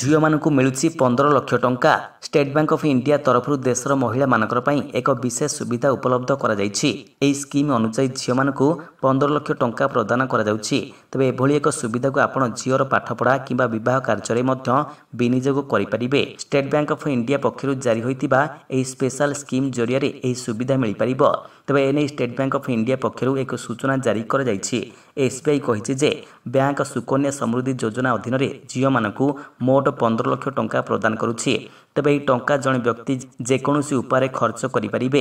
ଝିଅମାନଙ୍କୁ ମିଳୁଛି ପନ୍ଦର ଲକ୍ଷ ଟଙ୍କା ଷ୍ଟେଟ୍ ବ୍ୟାଙ୍କ ଅଫ୍ ଇଣ୍ଡିଆ ତରଫରୁ ଦେଶର ମହିଳାମାନଙ୍କର ପାଇଁ ଏକ ବିଶେଷ ସୁବିଧା ଉପଲବ୍ଧ କରାଯାଇଛି ଏହି ସ୍କିମ୍ ଅନୁଯାୟୀ ଝିଅମାନଙ୍କୁ ପନ୍ଦର ଲକ୍ଷ ଟଙ୍କା ପ୍ରଦାନ କରାଯାଉଛି ତେବେ ଏଭଳି ଏକ ସୁବିଧାକୁ ଆପଣ ଝିଅର ପାଠପଢ଼ା କିମ୍ବା ବିବାହ କାର୍ଯ୍ୟରେ ମଧ୍ୟ ବିନିଯୋଗ କରିପାରିବେ ଷ୍ଟେଟ୍ ବ୍ୟାଙ୍କ ଅଫ୍ ଇଣ୍ଡିଆ ପକ୍ଷରୁ ଜାରି ହୋଇଥିବା ଏହି ସ୍ପେଶାଲ ସ୍କିମ୍ ଜରିଆରେ ଏହି ସୁବିଧା ମିଳିପାରିବ ତେବେ ଏନେଇ ଷ୍ଟେଟ୍ ବ୍ୟାଙ୍କ ଅଫ୍ ଇଣ୍ଡିଆ ପକ୍ଷରୁ ଏକ ସୂଚନା ଜାରି କରାଯାଇଛି ଏସ୍ବିଆଇ କହିଛି ଯେ ବ୍ୟାଙ୍କ ସୁକନ୍ୟା ସମୃଦ୍ଧି ଯୋଜନା ଅଧୀନରେ ଝିଅମାନଙ୍କୁ ମୋଟ ପନ୍ଦର ଲକ୍ଷ ଟଙ୍କା ପ୍ରଦାନ କରୁଛି ତେବେ ଏହି ଟଙ୍କା ଜଣେ ବ୍ୟକ୍ତି ଯେକୌଣସି ଉପାୟରେ ଖର୍ଚ୍ଚ କରିପାରିବେ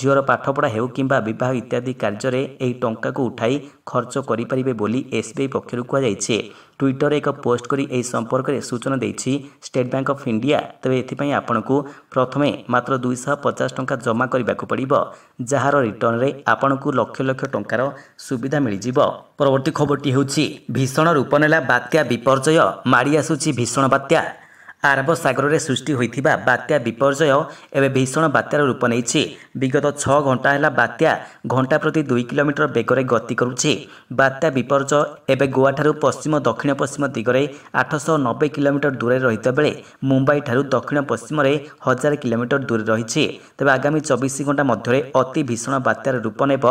ଝିଅର ପାଠପଢ଼ା ହେଉ କିମ୍ବା ବିବାହ ଇତ୍ୟାଦି କାର୍ଯ୍ୟରେ ଏହି ଟଙ୍କାକୁ ଉଠାଇ ଖର୍ଚ୍ଚ କରିପାରିବେ ବୋଲି ଏସ୍ବିଆଇ ପକ୍ଷରୁ କୁହାଯାଇଛି ଟ୍ୱିଟରରେ ଏକ ପୋଷ୍ଟ କରି ଏହି ସମ୍ପର୍କରେ ସୂଚନା ଦେଇଛି ଷ୍ଟେଟ୍ ବ୍ୟାଙ୍କ ଅଫ୍ ଇଣ୍ଡିଆ ତେବେ ଏଥିପାଇଁ ଆପଣଙ୍କୁ ପ୍ରଥମେ ମାତ୍ର ଦୁଇଶହ ପଚାଶ ଟଙ୍କା ଜମା କରିବାକୁ ପଡ଼ିବ ଯାହାର ରିଟର୍ଣ୍ଣରେ ଆପଣଙ୍କୁ ଲକ୍ଷ ଲକ୍ଷ ଟଙ୍କାର ସୁବିଧା ମିଳିଯିବ ପରବର୍ତ୍ତୀ ଖବରଟି ହେଉଛି ଭୀଷଣ ରୂପ ନେଲା ବାତ୍ୟା ବିପର୍ଯ୍ୟୟ ମାଡ଼ି ଆସୁଛି ଭୀଷଣ ବାତ୍ୟା আরব সাগরের সৃষ্টি হয়ে বাত্যা বিপর্যয় এবে ভীষণ বাত্যার রূপ নেইছে বিগত ছ ঘণ্টা হল বাত্যা ঘণ্টা প্রতি দুই কিলোমিটর বেগরে গতি করুছে বাত্যা বিপর্যয় এবে গোয়াঠার পশ্চিম দক্ষিণ পশ্চিম দিগরে আঠশ নবে কিলোমিটর দূরে রহিত মুম্বাই ঠার দক্ষিণ পশ্চিমে হাজার কিলোমিটর দূরে রয়েছে তবে আগামী চবিশ ঘণ্টা মধ্যে অতি ভীষণ বাত্যার রূপ নেব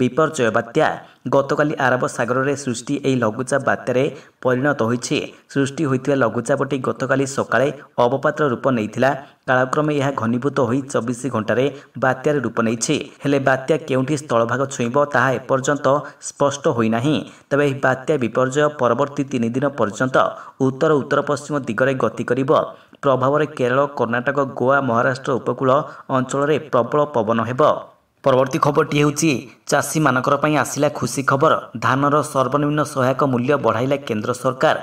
বিপর্যয় বাত্যা গতকাল আরব সাগরের সৃষ্টি এই লঘুচাপ বাত্যার ପରିଣତ ହୋଇଛି ସୃଷ୍ଟି ହୋଇଥିବା ଲଘୁଚାପଟି ଗତକାଲି ସକାଳେ ଅବପାତ୍ର ରୂପ ନେଇଥିଲା କାଳକ୍ରମେ ଏହା ଘନୀଭୂତ ହୋଇ ଚବିଶ ଘଣ୍ଟାରେ ବାତ୍ୟାରେ ରୂପ ନେଇଛି ହେଲେ ବାତ୍ୟା କେଉଁଠି ସ୍ଥଳଭାଗ ଛୁଇଁବ ତାହା ଏପର୍ଯ୍ୟନ୍ତ ସ୍ପଷ୍ଟ ହୋଇନାହିଁ ତେବେ ଏହି ବାତ୍ୟା ବିପର୍ଯ୍ୟୟ ପରବର୍ତ୍ତୀ ତିନି ଦିନ ପର୍ଯ୍ୟନ୍ତ ଉତ୍ତର ଉତ୍ତର ପଶ୍ଚିମ ଦିଗରେ ଗତି କରିବ ପ୍ରଭାବରେ କେରଳ କର୍ଣ୍ଣାଟକ ଗୋଆ ମହାରାଷ୍ଟ୍ର ଉପକୂଳ ଅଞ୍ଚଳରେ ପ୍ରବଳ ପବନ ହେବ ପରବର୍ତ୍ତୀ ଖବରଟି ହେଉଛି ଚାଷୀମାନଙ୍କର ପାଇଁ ଆସିଲା ଖୁସି ଖବର ଧାନର ସର୍ବନିମ୍ନ ସହାୟକ ମୂଲ୍ୟ ବଢ଼ାଇଲା କେନ୍ଦ୍ର ସରକାର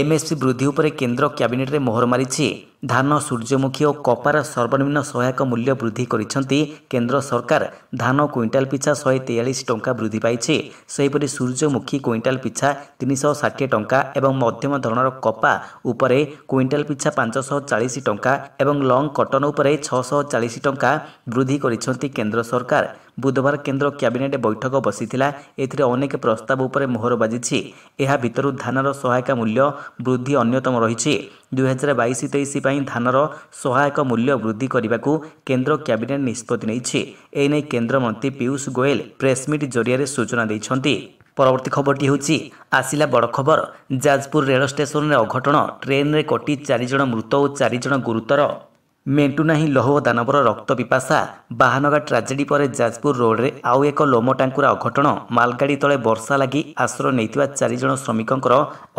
ଏମ୍ଏସ୍ପି ବୃଦ୍ଧି ଉପରେ କେନ୍ଦ୍ର କ୍ୟାବିନେଟ୍ରେ ମୋହର ମାରିଛି ଧାନ ସୂର୍ଯ୍ୟମୁଖୀ ଓ କପାର ସର୍ବନିମ୍ନ ସହାୟକ ମୂଲ୍ୟ ବୃଦ୍ଧି କରିଛନ୍ତି କେନ୍ଦ୍ର ସରକାର ଧାନ କୁଇଣ୍ଟାଲ ପିଛା ଶହେ ତେୟାଳିଶ ଟଙ୍କା ବୃଦ୍ଧି ପାଇଛି ସେହିପରି ସୂର୍ଯ୍ୟମୁଖୀ କୁଇଣ୍ଟାଲ ପିଛା ତିନିଶହ ଷାଠିଏ ଟଙ୍କା ଏବଂ ମଧ୍ୟମ ଧରଣର କପା ଉପରେ କୁଇଣ୍ଟାଲ ପିଛା ପାଞ୍ଚଶହ ଚାଳିଶ ଟଙ୍କା ଏବଂ ଲଙ୍ଗ୍ କଟନ ଉପରେ ଛଅଶହ ଚାଳିଶ ଟଙ୍କା ବୃଦ୍ଧି କରିଛନ୍ତି କେନ୍ଦ୍ର ସରକାର ବୁଧବାର କେନ୍ଦ୍ର କ୍ୟାବିନେଟ୍ ବୈଠକ ବସିଥିଲା ଏଥିରେ ଅନେକ ପ୍ରସ୍ତାବ ଉପରେ ମୋହର ବାଜିଛି ଏହା ଭିତରୁ ଧାନର ସହାୟକ ମୂଲ୍ୟ ବୃଦ୍ଧି ଅନ୍ୟତମ ରହିଛି ଦୁଇହଜାର ବାଇଶ ତେଇଶ ପାଇଁ ଧାନର ସହାୟକ ମୂଲ୍ୟ ବୃଦ୍ଧି କରିବାକୁ କେନ୍ଦ୍ର କ୍ୟାବିନେଟ୍ ନିଷ୍ପତ୍ତି ନେଇଛି ଏନେଇ କେନ୍ଦ୍ରମନ୍ତ୍ରୀ ପୀୟୁଷ ଗୋଏଲ ପ୍ରେସ୍ମିଟ୍ ଜରିଆରେ ସୂଚନା ଦେଇଛନ୍ତି ପରବର୍ତ୍ତୀ ଖବରଟି ହେଉଛି ଆସିଲା ବଡ଼ ଖବର ଯାଜପୁର ରେଳ ଷ୍ଟେସନରେ ଅଘଟଣ ଟ୍ରେନ୍ରେ କଟି ଚାରିଜଣ ମୃତ ଓ ଚାରିଜଣ ଗୁରୁତର ମେଣ୍ଟୁନାହିଁ ଲୌହ ଦାନବର ରକ୍ତ ପିପାସା ବାହାନଗା ଟ୍ରାଜେଡି ପରେ ଯାଜପୁର ରୋଡ଼ରେ ଆଉ ଏକ ଲୋମଟାଙ୍କୁରା ଅଘଟଣ ମାଲଗାଡ଼ି ତଳେ ବର୍ଷା ଲାଗି ଆଶ୍ରୟ ନେଇଥିବା ଚାରିଜଣ ଶ୍ରମିକଙ୍କର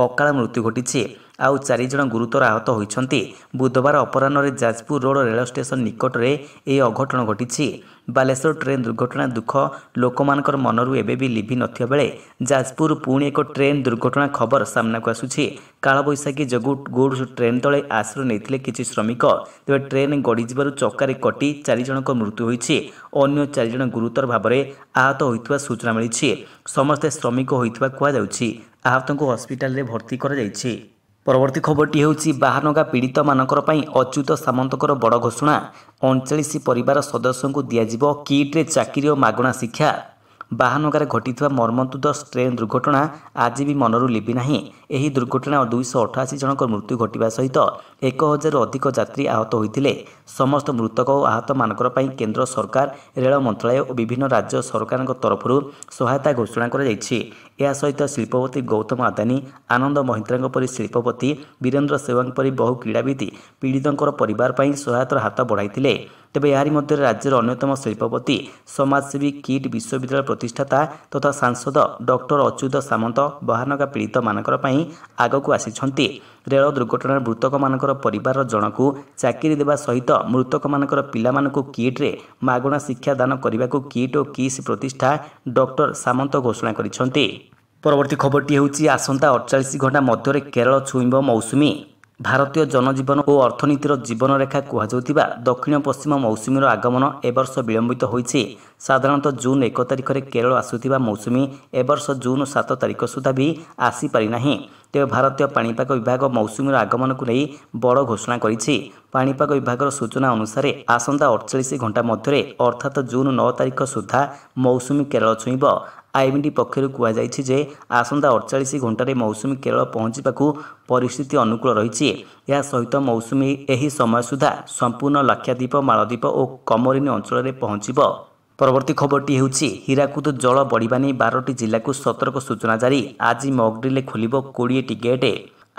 ଅକାଳ ମୃତ୍ୟୁ ଘଟିଛି ଆଉ ଚାରିଜଣ ଗୁରୁତର ଆହତ ହୋଇଛନ୍ତି ବୁଧବାର ଅପରାହ୍ନରେ ଯାଜପୁର ରୋଡ୍ ରେଳ ଷ୍ଟେସନ ନିକଟରେ ଏହି ଅଘଟଣ ଘଟିଛି ବାଲେଶ୍ୱର ଟ୍ରେନ୍ ଦୁର୍ଘଟଣା ଦୁଃଖ ଲୋକମାନଙ୍କର ମନରୁ ଏବେ ବି ଲିଭି ନଥିବା ବେଳେ ଯାଜପୁର ପୁଣି ଏକ ଟ୍ରେନ୍ ଦୁର୍ଘଟଣା ଖବର ସାମ୍ନାକୁ ଆସୁଛି କାଳବୈଶାଖୀ ଯୋଗୁଁ ଗୁଡ୍ସ ଟ୍ରେନ୍ ତଳେ ଆଶ୍ରୟ ନେଇଥିଲେ କିଛି ଶ୍ରମିକ ତେବେ ଟ୍ରେନ୍ ଗଡ଼ିଯିବାରୁ ଚକାରେ କଟି ଚାରିଜଣଙ୍କ ମୃତ୍ୟୁ ହୋଇଛି ଅନ୍ୟ ଚାରିଜଣ ଗୁରୁତର ଭାବରେ ଆହତ ହୋଇଥିବା ସୂଚନା ମିଳିଛି ସମସ୍ତେ ଶ୍ରମିକ ହୋଇଥିବା କୁହାଯାଉଛି ଆହତଙ୍କୁ ହସ୍ପିଟାଲରେ ଭର୍ତ୍ତି କରାଯାଇଛି ପରବର୍ତ୍ତୀ ଖବରଟି ହେଉଛି ବାହାନଗା ପୀଡ଼ିତମାନଙ୍କର ପାଇଁ ଅଚ୍ୟୁତ ସାମନ୍ତଙ୍କର ବଡ଼ ଘୋଷଣା ଅଣଚାଳିଶ ପରିବାର ସଦସ୍ୟଙ୍କୁ ଦିଆଯିବ କିଟ୍ରେ ଚାକିରି ଓ ମାଗଣା ଶିକ୍ଷା ବାହାନଗାରେ ଘଟିଥିବା ମର୍ମନ୍ତୁଦ ଷ୍ଟ୍ରେନ୍ ଦୁର୍ଘଟଣା ଆଜି ବି ମନରୁ ଲିଭି ନାହିଁ ଏହି ଦୁର୍ଘଟଣା ଦୁଇଶହ ଅଠାଅଶୀ ଜଣଙ୍କ ମୃତ୍ୟୁ ଘଟିବା ସହିତ ଏକ ହଜାରରୁ ଅଧିକ ଯାତ୍ରୀ ଆହତ ହୋଇଥିଲେ ସମସ୍ତ ମୃତକ ଓ ଆହତମାନଙ୍କର ପାଇଁ କେନ୍ଦ୍ର ସରକାର ରେଳ ମନ୍ତ୍ରଣାଳୟ ଓ ବିଭିନ୍ନ ରାଜ୍ୟ ସରକାରଙ୍କ ତରଫରୁ ସହାୟତା ଘୋଷଣା କରାଯାଇଛି ଏହା ସହିତ ଶିଳ୍ପପତି ଗୌତମ ଆଦାନୀ ଆନନ୍ଦ ମହିନ୍ଦ୍ରାଙ୍କ ପରି ଶିଳ୍ପପତି ବୀରେନ୍ଦ୍ର ସେୱାଙ୍କ ପରି ବହୁ କ୍ରୀଡ଼ାବିତ୍ ପୀଡ଼ିତଙ୍କର ପରିବାର ପାଇଁ ସହାୟତାର ହାତ ବଢ଼ାଇଥିଲେ ତେବେ ଏହାରି ମଧ୍ୟରେ ରାଜ୍ୟର ଅନ୍ୟତମ ଶିଳ୍ପପତି ସମାଜସେବୀ କିଟ୍ ବିଶ୍ୱବିଦ୍ୟାଳୟ ପ୍ରତିଷ୍ଠାତା ତଥା ସାଂସଦ ଡକ୍ଟର ଅଚ୍ୟୁତ ସାମନ୍ତ ବହାନଗା ପୀଡ଼ିତମାନଙ୍କର ପାଇଁ ଆଗକୁ ଆସିଛନ୍ତି ରେଳ ଦୁର୍ଘଟଣାରେ ମୃତକମାନଙ୍କର ପରିବାରର ଜଣକୁ ଚାକିରି ଦେବା ସହିତ ମୃତକମାନଙ୍କର ପିଲାମାନଙ୍କୁ କିଟ୍ରେ ମାଗଣା ଶିକ୍ଷା ଦାନ କରିବାକୁ କିଟ୍ ଓ କିସ୍ ପ୍ରତିଷ୍ଠା ଡକ୍ଟର ସାମନ୍ତ ଘୋଷଣା କରିଛନ୍ତି ପରବର୍ତ୍ତୀ ଖବରଟି ହେଉଛି ଆସନ୍ତା ଅଠଚାଳିଶ ଘଣ୍ଟା ମଧ୍ୟରେ କେରଳ ଛୁଇଁବ ମୌସୁମୀ ଭାରତୀୟ ଜନଜୀବନ ଓ ଅର୍ଥନୀତିର ଜୀବନରେଖା କୁହାଯାଉଥିବା ଦକ୍ଷିଣ ପଶ୍ଚିମ ମୌସୁମୀର ଆଗମନ ଏବର୍ଷ ବିଳମ୍ବିତ ହୋଇଛି ସାଧାରଣତଃ ଜୁନ୍ ଏକ ତାରିଖରେ କେରଳ ଆସୁଥିବା ମୌସୁମୀ ଏ ବର୍ଷ ଜୁନ୍ ସାତ ତାରିଖ ସୁଦ୍ଧା ବି ଆସିପାରିନାହିଁ ତେବେ ଭାରତୀୟ ପାଣିପାଗ ବିଭାଗ ମୌସୁମୀର ଆଗମନକୁ ନେଇ ବଡ଼ ଘୋଷଣା କରିଛି ପାଣିପାଗ ବିଭାଗର ସୂଚନା ଅନୁସାରେ ଆସନ୍ତା ଅଠଚାଳିଶ ଘଣ୍ଟା ମଧ୍ୟରେ ଅର୍ଥାତ୍ ଜୁନ୍ ନଅ ତାରିଖ ସୁଦ୍ଧା ମୌସୁମୀ କେରଳ ଛୁଇଁବ ଆଇବିଡି ପକ୍ଷରୁ କୁହାଯାଇଛି ଯେ ଆସନ୍ତା ଅଠଚାଳିଶ ଘଣ୍ଟାରେ ମୌସୁମୀ କେରଳ ପହଞ୍ଚିବାକୁ ପରିସ୍ଥିତି ଅନୁକୂଳ ରହିଛି ଏହା ସହିତ ମୌସୁମୀ ଏହି ସମୟ ସୁଦ୍ଧା ସମ୍ପୂର୍ଣ୍ଣ ଲାକ୍ଷାଦ୍ୱୀପ ମାଳଦ୍ୱୀପ ଓ କମରିନ ଅଞ୍ଚଳରେ ପହଞ୍ଚିବ ପରବର୍ତ୍ତୀ ଖବରଟି ହେଉଛି ହୀରାକୁଦ ଜଳ ବଢ଼ିବା ନେଇ ବାରଟି ଜିଲ୍ଲାକୁ ସତର୍କ ସୂଚନା ଜାରି ଆଜି ମକ୍ଡ୍ରିଲ୍ରେ ଖୋଲିବ କୋଡ଼ିଏଟି ଗେଟ୍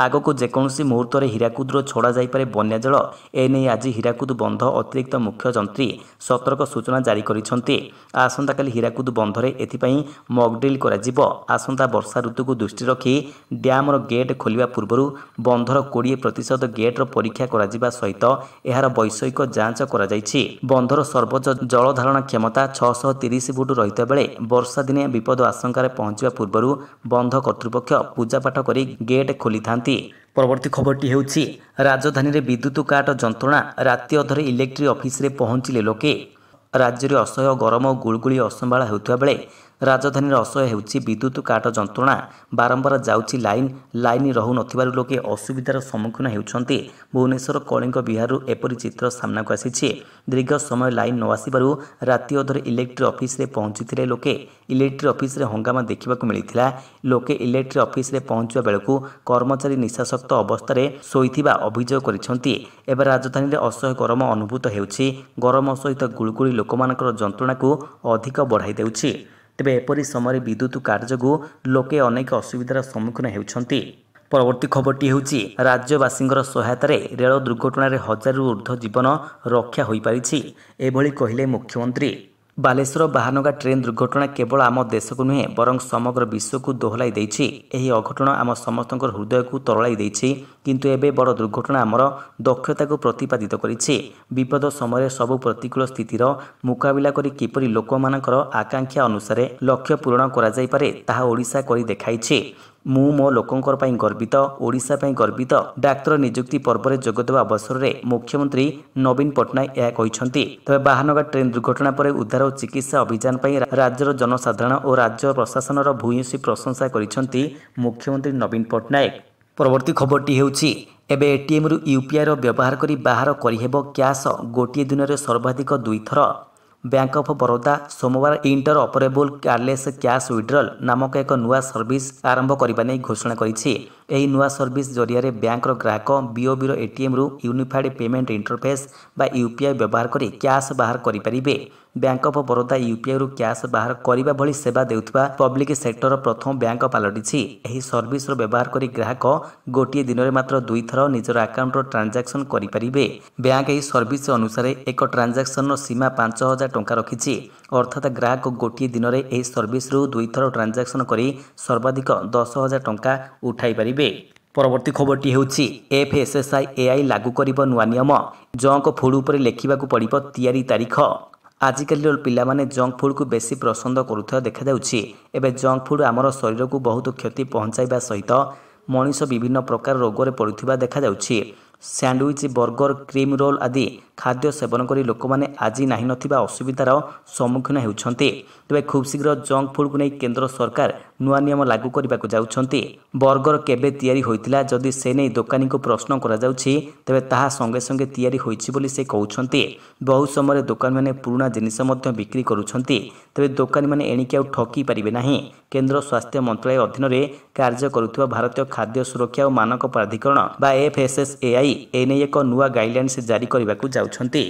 ଆଗକୁ ଯେକୌଣସି ମୁହୂର୍ତ୍ତରେ ହୀରାକୁଦରୁ ଛଡ଼ାଯାଇପାରେ ବନ୍ୟା ଜଳ ଏନେଇ ଆଜି ହୀରାକୁଦ ବନ୍ଧ ଅତିରିକ୍ତ ମୁଖ୍ୟ ଯନ୍ତ୍ରୀ ସତର୍କ ସୂଚନା ଜାରି କରିଛନ୍ତି ଆସନ୍ତାକାଲି ହୀରାକୁଦ ବନ୍ଧରେ ଏଥିପାଇଁ ମକଡ୍ରିଲ୍ କରାଯିବ ଆସନ୍ତା ବର୍ଷା ଋତୁକୁ ଦୃଷ୍ଟି ରଖି ଡ୍ୟାମ୍ର ଗେଟ୍ ଖୋଲିବା ପୂର୍ବରୁ ବନ୍ଧର କୋଡ଼ିଏ ପ୍ରତିଶତ ଗେଟ୍ର ପରୀକ୍ଷା କରାଯିବା ସହିତ ଏହାର ବୈଷୟିକ ଯାଞ୍ଚ କରାଯାଇଛି ବନ୍ଧର ସର୍ବୋଚ୍ଚ ଜଳଧାରଣ କ୍ଷମତା ଛଅଶହ ତିରିଶ ଫୁଟ ରହିଥିବା ବେଳେ ବର୍ଷାଦିନେ ବିପଦ ଆଶଙ୍କାରେ ପହଞ୍ଚିବା ପୂର୍ବରୁ ବନ୍ଧ କର୍ତ୍ତୃପକ୍ଷ ପୂଜାପାଠ କରି ଗେଟ୍ ଖୋଲିଥାନ୍ତି ଜଣାନ୍ତି ପରବର୍ତ୍ତୀ ଖବରଟି ହେଉଛି ରାଜଧାନୀରେ ବିଦ୍ୟୁତ କାଟ ଯନ୍ତ୍ରଣା ରାତି ଅଧରେ ଇଲେକ୍ଟ୍ରି ଅଫିସରେ ପହଞ୍ଚିଲେ ଲୋକେ ରାଜ୍ୟରେ ଅସହ୍ୟ ଗରମ ଓ ଗୁଳୁଗୁଳି ଅସମ୍ଭାଳ ହେଉଥିବା ବେଳେ ରାଜଧାନୀର ଅସହ୍ୟ ହେଉଛି ବିଦ୍ୟୁତ୍ କାଟ ଯନ୍ତ୍ରଣା ବାରମ୍ବାର ଯାଉଛି ଲାଇନ୍ ଲାଇନ୍ ରହୁନଥିବାରୁ ଲୋକେ ଅସୁବିଧାର ସମ୍ମୁଖୀନ ହେଉଛନ୍ତି ଭୁବନେଶ୍ୱର କଳିଙ୍ଗ ବିହାରରୁ ଏପରି ଚିତ୍ର ସାମ୍ନାକୁ ଆସିଛି ଦୀର୍ଘ ସମୟ ଲାଇନ୍ ନ ଆସିବାରୁ ରାତି ଅଧରେ ଇଲେକ୍ଟ୍ରି ଅଫିସ୍ରେ ପହଞ୍ଚିଥିଲେ ଲୋକେ ଇଲେକ୍ଟ୍ରି ଅଫିସ୍ରେ ହଙ୍ଗାମା ଦେଖିବାକୁ ମିଳିଥିଲା ଲୋକେ ଇଲେକ୍ଟ୍ରି ଅଫିସ୍ରେ ପହଞ୍ଚିବା ବେଳକୁ କର୍ମଚାରୀ ନିଶାସକ୍ତ ଅବସ୍ଥାରେ ଶୋଇଥିବା ଅଭିଯୋଗ କରିଛନ୍ତି ଏବେ ରାଜଧାନୀରେ ଅସହ୍ୟ ଗରମ ଅନୁଭୂତ ହେଉଛି ଗରମ ସହିତ ଗୁଳୁଗୁଳି ଲୋକମାନଙ୍କର ଯନ୍ତ୍ରଣାକୁ ଅଧିକ ବଢ଼ାଇ ଦେଉଛି ତେବେ ଏପରି ସମୟରେ ବିଦ୍ୟୁତ୍ କାଟ ଯୋଗୁଁ ଲୋକେ ଅନେକ ଅସୁବିଧାର ସମ୍ମୁଖୀନ ହେଉଛନ୍ତି ପରବର୍ତ୍ତୀ ଖବରଟି ହେଉଛି ରାଜ୍ୟବାସୀଙ୍କର ସହାୟତାରେ ରେଳ ଦୁର୍ଘଟଣାରେ ହଜାରରୁ ଉର୍ଦ୍ଧ୍ୱ ଜୀବନ ରକ୍ଷା ହୋଇପାରିଛି ଏଭଳି କହିଲେ ମୁଖ୍ୟମନ୍ତ୍ରୀ ବାଲେଶ୍ୱର ବାହାନଗା ଟ୍ରେନ୍ ଦୁର୍ଘଟଣା କେବଳ ଆମ ଦେଶକୁ ନୁହେଁ ବରଂ ସମଗ୍ର ବିଶ୍ୱକୁ ଦୋହଲାଇ ଦେଇଛି ଏହି ଅଘଟଣ ଆମ ସମସ୍ତଙ୍କର ହୃଦୟକୁ ତରଳାଇ ଦେଇଛି କିନ୍ତୁ ଏବେ ବଡ଼ ଦୁର୍ଘଟଣା ଆମର ଦକ୍ଷତାକୁ ପ୍ରତିପାଦିତ କରିଛି ବିପଦ ସମୟରେ ସବୁ ପ୍ରତିକୂଳ ସ୍ଥିତିର ମୁକାବିଲା କରି କିପରି ଲୋକମାନଙ୍କର ଆକାଂକ୍ଷା ଅନୁସାରେ ଲକ୍ଷ୍ୟ ପୂରଣ କରାଯାଇପାରେ ତାହା ଓଡ଼ିଶା କରି ଦେଖାଇଛି ମୁଁ ମୋ ଲୋକଙ୍କର ପାଇଁ ଗର୍ବିତ ଓଡ଼ିଶା ପାଇଁ ଗର୍ବିତ ଡାକ୍ତର ନିଯୁକ୍ତି ପର୍ବରେ ଯୋଗଦେବା ଅବସରରେ ମୁଖ୍ୟମନ୍ତ୍ରୀ ନବୀନ ପଟ୍ଟନାୟକ ଏହା କହିଛନ୍ତି ତେବେ ବାହାନଗା ଟ୍ରେନ୍ ଦୁର୍ଘଟଣା ପରେ ଉଦ୍ଧାର ଓ ଚିକିତ୍ସା ଅଭିଯାନ ପାଇଁ ରାଜ୍ୟର ଜନସାଧାରଣ ଓ ରାଜ୍ୟ ପ୍ରଶାସନର ଭୂୟସୀ ପ୍ରଶଂସା କରିଛନ୍ତି ମୁଖ୍ୟମନ୍ତ୍ରୀ ନବୀନ ପଟ୍ଟନାୟକ ପରବର୍ତ୍ତୀ ଖବରଟି ହେଉଛି ଏବେ ଏଟିଏମ୍ରୁ ୟୁପିଆଇର ବ୍ୟବହାର କରି ବାହାର କରିହେବ କ୍ୟାସ୍ ଗୋଟିଏ ଦିନରେ ସର୍ବାଧିକ ଦୁଇଥର ବ୍ୟାଙ୍କ ଅଫ୍ ବରୋଦା ସୋମବାର interoperable cardless cash withdrawal ନାମକ ଏକ ନୂଆ ସର୍ଭିସ୍ ଆରମ୍ଭ କରିବା ନେଇ ଘୋଷଣା କରିଛି ଏହି ନୂଆ ସର୍ଭିସ୍ ଜରିଆରେ ବ୍ୟାଙ୍କର ଗ୍ରାହକ ବିଓବିର ଏଟିଏମ୍ରୁ ୟୁନିଫାଏଡ୍ ପେମେଣ୍ଟ ଇଣ୍ଟରଫେସ୍ ବା ୟୁ ପି ଆଇ ବ୍ୟବହାର କରି କ୍ୟାସ୍ ବାହାର କରିପାରିବେ ବ୍ୟାଙ୍କ ଅଫ୍ ବରୋଦା ୟୁପିଆଇରୁ କ୍ୟାସ୍ ବାହାର କରିବା ଭଳି ସେବା ଦେଉଥିବା ପବ୍ଲିକ୍ ସେକ୍ଟର ପ୍ରଥମ ବ୍ୟାଙ୍କ ପାଲଟିଛି ଏହି ସର୍ଭିସ୍ର ବ୍ୟବହାର କରି ଗ୍ରାହକ ଗୋଟିଏ ଦିନରେ ମାତ୍ର ଦୁଇଥର ନିଜର ଆକାଉଣ୍ଟର ଟ୍ରାନ୍ଜାକ୍ସନ୍ କରିପାରିବେ ବ୍ୟାଙ୍କ ଏହି ସର୍ଭିସ୍ ଅନୁସାରେ ଏକ ଟ୍ରାନ୍ଜାକ୍ସନ୍ର ସୀମା ପାଞ୍ଚ ହଜାର ଟଙ୍କା ରଖିଛି ଅର୍ଥାତ୍ ଗ୍ରାହକ ଗୋଟିଏ ଦିନରେ ଏହି ସର୍ଭିସ୍ରୁ ଦୁଇଥର ଟ୍ରାନ୍ଜାକ୍ସନ୍ କରି ସର୍ବାଧିକ ଦଶ ହଜାର ଟଙ୍କା ଉଠାଇ ପାରିବେ ପରବର୍ତ୍ତୀ ଖବରଟି ହେଉଛି F S S A I ଆଇ ଲାଗୁ କରିବ ନୂଆ ନିୟମ ଜଙ୍କ୍ ଫୁଡ଼୍ ଉପରେ ଲେଖିବାକୁ ପଡ଼ିବ ତିଆରି ତାରିଖ ଆଜିକାଲିର ପିଲାମାନେ ଜଙ୍କ୍ ଫୁଡ଼୍କୁ ବେଶୀ ପସନ୍ଦ କରୁଥିବା ଦେଖାଯାଉଛି ଏବେ ଜଙ୍କ୍ ଫୁଡ଼୍ ଆମର ଶରୀରକୁ ବହୁତ କ୍ଷତି ପହଞ୍ଚାଇବା ସହିତ ମଣିଷ ବିଭିନ୍ନ ପ୍ରକାର ରୋଗରେ ପଡ଼ୁଥିବା ଦେଖାଯାଉଛି ସ୍ୟାଣ୍ଡୱିଚ୍ ବର୍ଗର କ୍ରିମ୍ ରୋଲ୍ ଆଦି ଖାଦ୍ୟ ସେବନ କରି ଲୋକମାନେ ଆଜି ନାହିଁ ନଥିବା ଅସୁବିଧାର ସମ୍ମୁଖୀନ ହେଉଛନ୍ତି ତେବେ ଖୁବ୍ ଶୀଘ୍ର ଜଙ୍କ ଫୁଡ଼କୁ ନେଇ କେନ୍ଦ୍ର ସରକାର ନୂଆ ନିୟମ ଲାଗୁ କରିବାକୁ ଯାଉଛନ୍ତି ବର୍ଗର କେବେ ତିଆରି ହୋଇଥିଲା ଯଦି ସେ ନେଇ ଦୋକାନୀଙ୍କୁ ପ୍ରଶ୍ନ କରାଯାଉଛି ତେବେ ତାହା ସଙ୍ଗେ ସଙ୍ଗେ ତିଆରି ହୋଇଛି ବୋଲି ସେ କହୁଛନ୍ତି ବହୁ ସମୟରେ ଦୋକାନୀମାନେ ପୁରୁଣା ଜିନିଷ ମଧ୍ୟ ବିକ୍ରି କରୁଛନ୍ତି ତେବେ ଦୋକାନୀମାନେ ଏଣିକି ଆଉ ଠକି ପାରିବେ ନାହିଁ କେନ୍ଦ୍ର ସ୍ୱାସ୍ଥ୍ୟ ମନ୍ତ୍ରାଳୟ ଅଧୀନରେ କାର୍ଯ୍ୟ କରୁଥିବା ଭାରତୀୟ ଖାଦ୍ୟ ସୁରକ୍ଷା ଓ ମାନକ ପ୍ରାଧିକରଣ ବା ଏଫ୍ଏସ୍ଏସ୍ଏଆଇ ଏନେଇ ଏକ ନୂଆ ଗାଇଡ୍ଲାଇନ୍ସ ଜାରି କରିବାକୁ ଯାଉଛି ଅଛନ୍ତି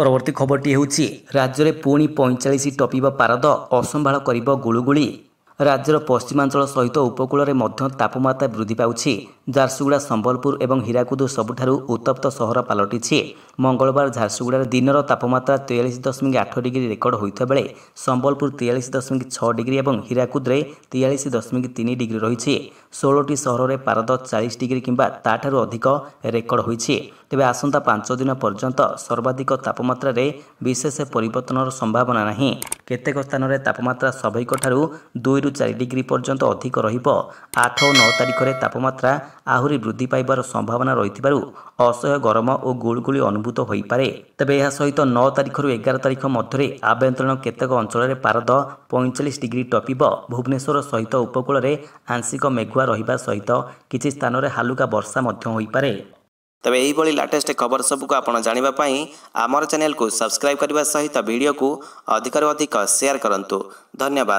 ପରବର୍ତ୍ତୀ ଖବରଟି ହେଉଛି ରାଜ୍ୟରେ ପୁଣି ପଇଁଚାଳିଶ ଟପିବା ପାରଦ ଅସମ୍ଭାଳ କରିବ ଗୁଳୁଗୁଳି ରାଜ୍ୟର ପଶ୍ଚିମାଞ୍ଚଳ ସହିତ ଉପକୂଳରେ ମଧ୍ୟ ତାପମାତ୍ରା ବୃଦ୍ଧି ପାଉଛି ଝାରସୁଗୁଡ଼ା ସମ୍ବଲପୁର ଏବଂ ହୀରାକୁଦ ସବୁଠାରୁ ଉତ୍ତପ୍ତ ସହର ପାଲଟିଛି ମଙ୍ଗଳବାର ଝାରସୁଗୁଡ଼ାରେ ଦିନର ତାପମାତ୍ରା ତେୟାଳିଶ ଦଶମିକ ଆଠ ଡିଗ୍ରୀ ରେକର୍ଡ ହୋଇଥିବା ବେଳେ ସମ୍ବଲପୁର ତେୟାଳିଶ ଦଶମିକ ଛଅ ଡିଗ୍ରୀ ଏବଂ ହୀରାକୁଦରେ ତେୟାଳିଶ ଦଶମିକ ତିନି ଡିଗ୍ରୀ ରହିଛି ଷୋହଳଟି ସହରରେ ପାରଦ ଚାଳିଶ ଡିଗ୍ରୀ କିମ୍ବା ତା'ଠାରୁ ଅଧିକ ରେକର୍ଡ ହୋଇଛି ତେବେ ଆସନ୍ତା ପାଞ୍ଚ ଦିନ ପର୍ଯ୍ୟନ୍ତ ସର୍ବାଧିକ ତାପମାତ୍ରାରେ ବିଶେଷ ପରିବର୍ତ୍ତନର ସମ୍ଭାବନା ନାହିଁ କେତେକ ସ୍ଥାନରେ ତାପମାତ୍ରା ସ୍ୱାଭାବିକଠାରୁ ଦୁଇରୁ ଚାରି ଡିଗ୍ରୀ ପର୍ଯ୍ୟନ୍ତ ଅଧିକ ରହିବ ଆଠ ଓ ନଅ ତାରିଖରେ ତାପମାତ୍ରା ଆହୁରି ବୃଦ୍ଧି ପାଇବାର ସମ୍ଭାବନା ରହିଥିବାରୁ ଅସହ୍ୟ ଗରମ ଓ ଗୁଳୁଗୁଳି ଅନୁଭୂତ ଅନୁଭୂତ ହୋଇପାରେ ତେବେ ଏହା ସହିତ ନଅ ତାରିଖରୁ ଏଗାର ତାରିଖ ମଧ୍ୟରେ ଆଭ୍ୟନ୍ତରୀଣ କେତେକ ଅଞ୍ଚଳରେ ପାରଦ ପଇଁଚାଳିଶ ଡିଗ୍ରୀ ଟପିବ ଭୁବନେଶ୍ୱର ସହିତ ଉପକୂଳରେ ଆଂଶିକ ମେଘୁଆ ରହିବା ସହିତ କିଛି ସ୍ଥାନରେ ହାଲୁକା ବର୍ଷା ମଧ୍ୟ ହୋଇପାରେ ତେବେ ଏହିଭଳି ଲାଟେଷ୍ଟ ଖବର ସବୁକୁ ଆପଣ ଜାଣିବା ପାଇଁ ଆମର ଚ୍ୟାନେଲକୁ ସବସ୍କ୍ରାଇବ୍ କରିବା ସହିତ ଭିଡ଼ିଓକୁ ଅଧିକରୁ ଅଧିକ ସେୟାର କରନ୍ତୁ ଧନ୍ୟବାଦ